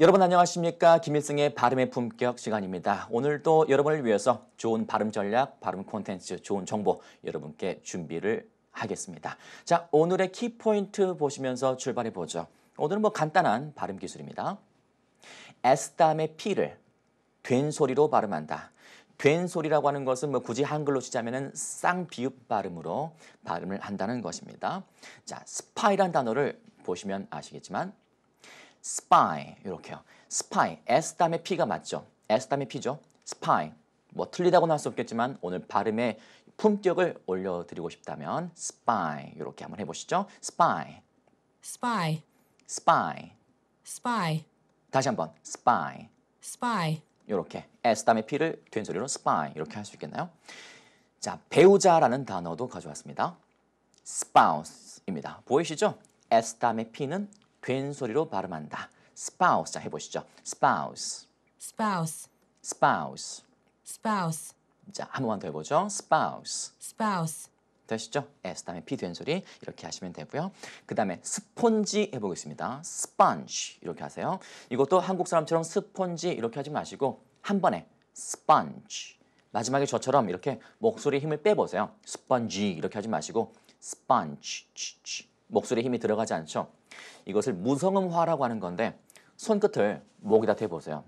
여러분 안녕하십니까? 김일승의 발음의 품격 시간입니다. 오늘도 여러분을 위해서 좋은 발음 전략, 발음 콘텐츠, 좋은 정보 여러분께 준비를 하겠습니다. 자, 오늘의 키포인트 보시면서 출발해 보죠. 오늘은 뭐 간단한 발음 기술입니다. S 다음에 P를 된소리로 발음한다. 된소리라고 하는 것은 뭐 굳이 한글로 치자면 쌍비읍 발음으로 발음을 한다는 것입니다. 자, 스파이란 단어를 보시면 아시겠지만 spy 이렇게요. spy s 다음에 p가 맞죠? s 다음에 p죠? spy 뭐 틀리다고는 할 수 없겠지만 오늘 발음에 품격을 올려드리고 싶다면 spy 이렇게 한번 해보시죠. spy spy spy spy 다시 한번 spy spy 이렇게 s 다음에 p를 된소리로 spy 이렇게 할 수 있겠나요? 자 배우자라는 단어도 가져왔습니다. spouse입니다. 보이시죠? s 다음에 p는 괜소리로 발음한다. spouse 자 해보시죠. spouse, spouse, spouse. spouse, 자한 번만 더 해보죠. spouse. spouse, 되시죠? S 다음에 P 된 소리 이렇게 하시면 되고요. 그 다음에 스폰지 해보겠습니다. 스펀지 이렇게 하세요. 이것도 한국 사람처럼 스폰지 이렇게 하지 마시고 한 번에 스펀지 마지막에 저처럼 이렇게 목소리 힘을 빼보세요. 스펀지 이렇게 하지 마시고 스펀지 목소리 힘이 들어가지 않죠? 이것을 무성음화라고 하는 건데 손끝을 목에다 대보세요.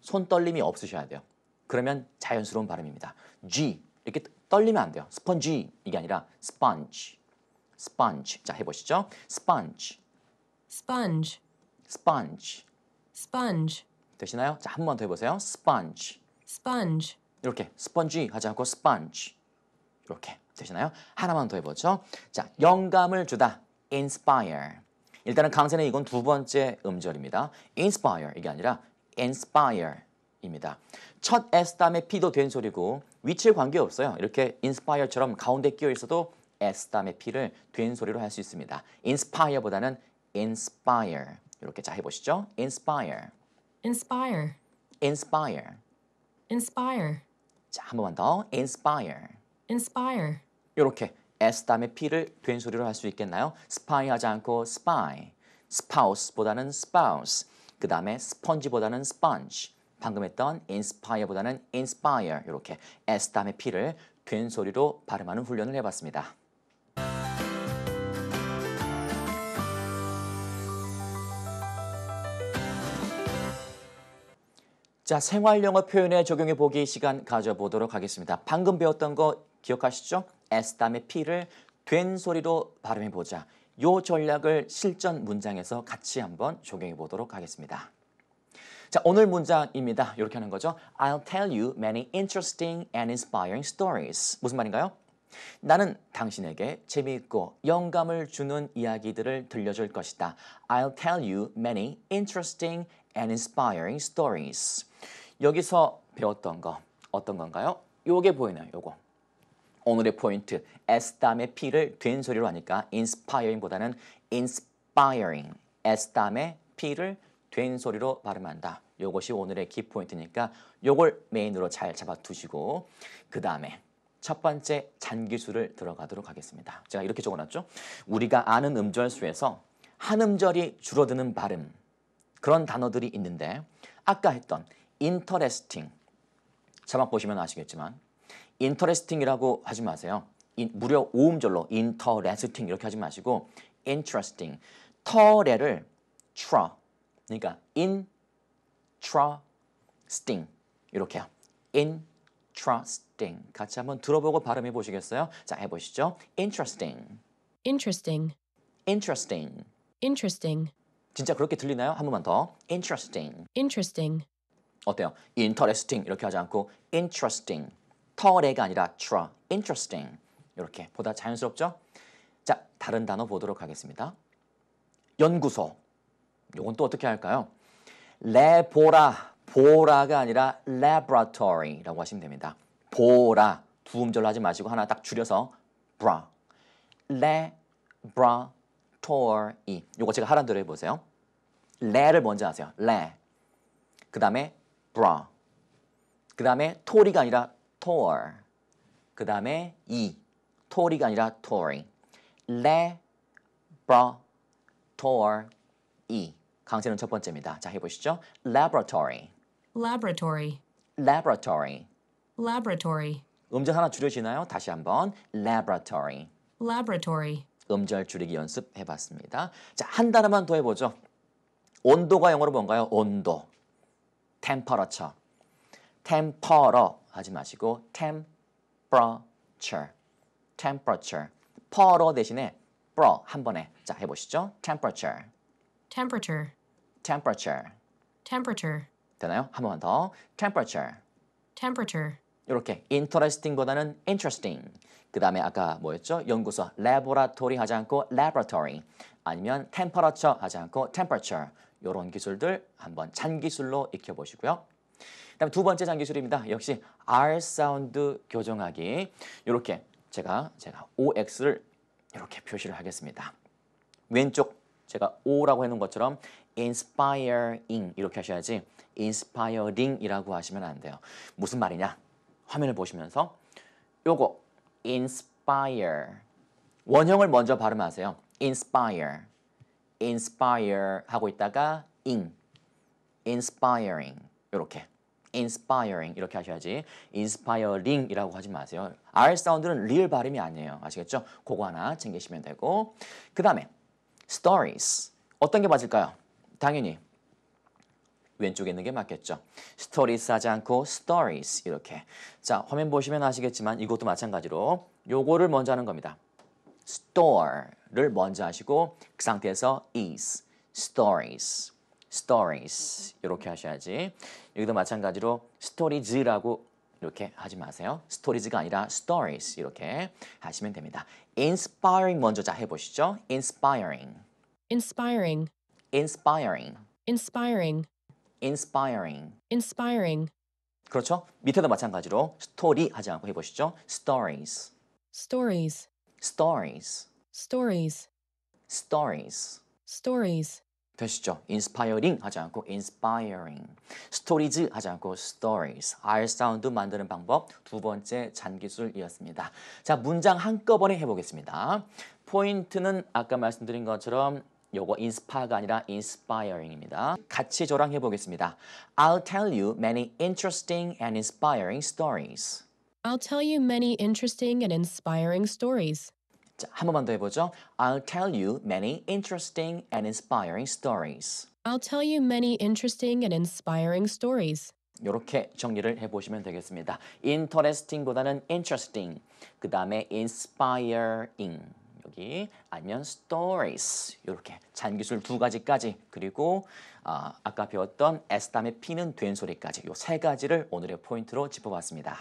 손 떨림이 없으셔야 돼요. 그러면 자연스러운 발음입니다. G 이렇게 떨리면 안 돼요. 스펀지 이게 아니라 스펀지. 스펀지. 자, 해보시죠. 스펀지. 스펀지. 스펀지. 스펀지. 되시나요? 자, 한 번 더 해보세요. 스펀지. 스펀지. 이렇게 스펀지 하지 않고 스펀지. 이렇게 되시나요? 하나만 더 해보죠. 자, 영감을 주다. inspire. 일단은 강세는 이건 두 번째 음절입니다. inspire 이게 아니라 inspire입니다. 첫 s 다음에 p도 된 소리고 위치에 관계없어요. 이렇게 inspire처럼 가운데 끼어 있어도 s 다음에 p를 된 소리로 할 수 있습니다. inspire보다는 inspire 이렇게 잘 해보시죠. inspire, inspire, inspire, inspire. 자, 한 번만 더 inspire, inspire. 이렇게 s 다음에 p를 된소리로 할 수 있겠나요? 스파이 하지 않고 스파이, 스파우스보다는 스파우스, 그 다음에 스펀지보다는 스펀지, 방금 했던 인스파이어보다는 인스파이어 이렇게 s 다음에 p를 된소리로 발음하는 훈련을 해봤습니다. 자, 생활 영어 표현에 적용해 보기 시간 가져보도록 하겠습니다. 방금 배웠던 거 기억하시죠? S 다음에 P를 된소리로 발음해 보자. 요 전략을 실전 문장에서 같이 한번 적용해 보도록 하겠습니다. 자, 오늘 문장입니다. 이렇게 하는 거죠. I'll tell you many interesting and inspiring stories. 무슨 말인가요? 나는 당신에게 재미있고 영감을 주는 이야기들을 들려줄 것이다. I'll tell you many interesting and inspiring stories. 여기서 배웠던 거 어떤 건가요? 요게 보이나요? 요거. 오늘의 포인트 s 다음에 p를 된소리로 하니까 inspiring보다는 inspiring s 다음에 p를 된소리로 발음한다. 요것이 오늘의 키포인트니까 요걸 메인으로 잘 잡아두시고 그 다음에 첫 번째 잔기수를 들어가도록 하겠습니다. 제가 이렇게 적어놨죠. 우리가 아는 음절수에서 한 음절이 줄어드는 발음 그런 단어들이 있는데 아까 했던 interesting 자막 보시면 아시겠지만 인터레스팅이라고 하지 마세요. 인, 무려 오음절로 인터레스팅 이렇게 하지 마시고 interesting 터레를 tra 그러니까 interesting 이렇게요. interesting 같이 한번 들어보고 발음해 보시겠어요? 자 해보시죠. interesting interesting interesting interesting 진짜 그렇게 들리나요? 한 번만 더 interesting interesting 어때요? interesting 이렇게 하지 않고 interesting 터레가 아니라 트러, a interesting 이렇게 보다 자연스럽죠? 자, 다른 단어 보도록 하겠습니다. 연구소, 요건 또 어떻게 할까요? 레보라, 보라가 아니라 laboratory라고 하시면 됩니다. 보라, 두 음절로 하지 마시고 하나 딱 줄여서 bra, laboratory 요거 제가 하란 대로 해보세요. 레를 먼저 하세요. 레, 그 다음에 bra, 그 다음에 토리가 아니라 tore. 그 다음에 이. 토리가 아니라 토리. laboratory. 강세는 첫 번째입니다. 자, 해보시죠. laboratory. laboratory. laboratory. laboratory. 음절 하나 줄여지나요? 다시 한번. laboratory. laboratory. 음절 줄이기 연습해봤습니다. 자, 한 단어만 더 해보죠. 온도가 영어로 뭔가요? 온도. temperature. temperate 하지 마시고 temperature, temperature. p 퍼로 대신에 pro e 한 번에 자 해보시죠. temperature, temperature, temperature, temperature. 되나요? 한 번만 더 temperature, temperature. 이렇게 interesting보다는 interesting. 그 다음에 아까 뭐였죠? 연구소 laboratory 하지 않고 laboratory 아니면 temperature 하지 않고 temperature 이런 기술들 한번 잔 기술로 익혀보시고요. 그다음 두 번째 장기술입니다. 역시 R 사운드 교정하기. 이렇게 제가 제가 OX를 이렇게 표시를 하겠습니다. 왼쪽 제가 O라고 해놓은 것처럼 inspiring 이렇게 하셔야지 inspiring이라고 하시면 안 돼요. 무슨 말이냐? 화면을 보시면서 요거 inspire 원형을 먼저 발음하세요. inspire inspire 하고 있다가 ing inspiring 이렇게 inspiring 이렇게 하셔야지 inspiring이라고 하지 마세요. R 사운드는 real 발음이 아니에요. 아시겠죠? 그거 하나 챙기시면 되고 그 다음에 stories 어떤 게 맞을까요? 당연히 왼쪽에 있는 게 맞겠죠. stories 하지 않고 stories 이렇게 자 화면 보시면 아시겠지만 이것도 마찬가지로 요거를 먼저 하는 겁니다. store를 먼저 하시고 그 상태에서 is stories stories 이렇게 하셔야지 여기도 마찬가지로 stories라고 이렇게 하지 마세요. 스토리즈가 아니라 stories 이렇게 하시면 됩니다. inspiring 먼저 자 해보시죠. inspiring inspiring inspiring inspiring inspiring inspiring 그렇죠? 밑에도 마찬가지로 스토리 하지 않고 해보시죠. stories stories stories stories stories stories 되시죠? inspiring 하지 않고 inspiring, stories 하지 않고 stories, R 사운드 만드는 방법 두 번째 잔기술이었습니다. 자, 문장 한꺼번에 해보겠습니다. 포인트는 아까 말씀드린 것처럼 요거 inspire가 아니라 inspiring입니다. 같이 저랑 해보겠습니다. I'll tell you many interesting and inspiring stories. I'll tell you many interesting and inspiring stories. 자, 한 번만 더 해보죠. I'll tell you many interesting and inspiring stories. I'll tell you many interesting and inspiring stories. 이렇게 정리를 해보시면 되겠습니다. interesting보다는 interesting, 그 다음에 inspiring. 여기 아니면 stories 이렇게 잔기술 두 가지까지 그리고 아, 아까 배웠던 s 다음에 p는 된 소리까지 이세 가지를 오늘의 포인트로 짚어봤습니다.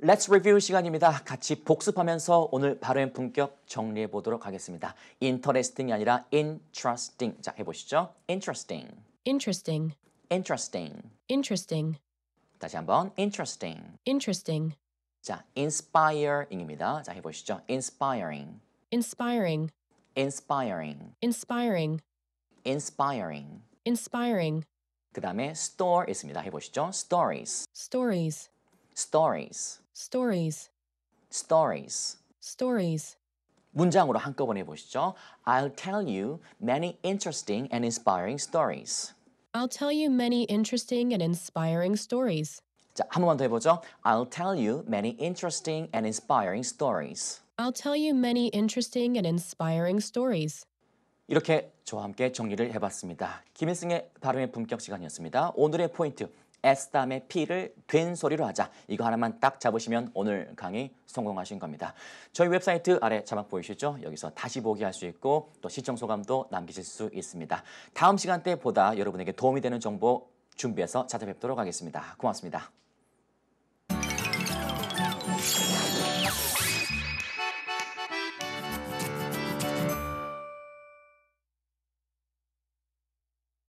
Let's Review 시간입니다. 같이 복습하면서 오늘 발음 품격 정리해 보도록 하겠습니다. Interesting이 아니라 interesting. 자, 해보시죠. Interesting. Interesting. Interesting. Interesting. 다시 한번 interesting. Interesting. 자, inspiring입니다. 자, 해보시죠. Inspiring. Inspiring. Inspiring. Inspiring. Inspiring. Inspiring. 그 다음에 store 있습니다. 해보시죠. Stories. Stories. stories, stories, stories, stories. 문장으로 한꺼번에 보시죠. I'll tell you many interesting and inspiring stories. I'll tell you many interesting and inspiring stories. 자, 한 번만 더 해보죠. I'll tell you many interesting and inspiring stories. I'll tell you many interesting and inspiring stories. 이렇게 저와 함께 정리를 해봤습니다. 김혜승의 발음의 품격 시간이었습니다. 오늘의 포인트 S 다음에 피를 된소리로 하자. 이거 하나만 딱 잡으시면 오늘 강의 성공하신 겁니다. 저희 웹사이트 아래 자막 보이시죠? 여기서 다시 보기 할 수 있고 또 시청 소감도 남기실 수 있습니다. 다음 시간 때 보다 여러분에게 도움이 되는 정보 준비해서 찾아뵙도록 하겠습니다. 고맙습니다.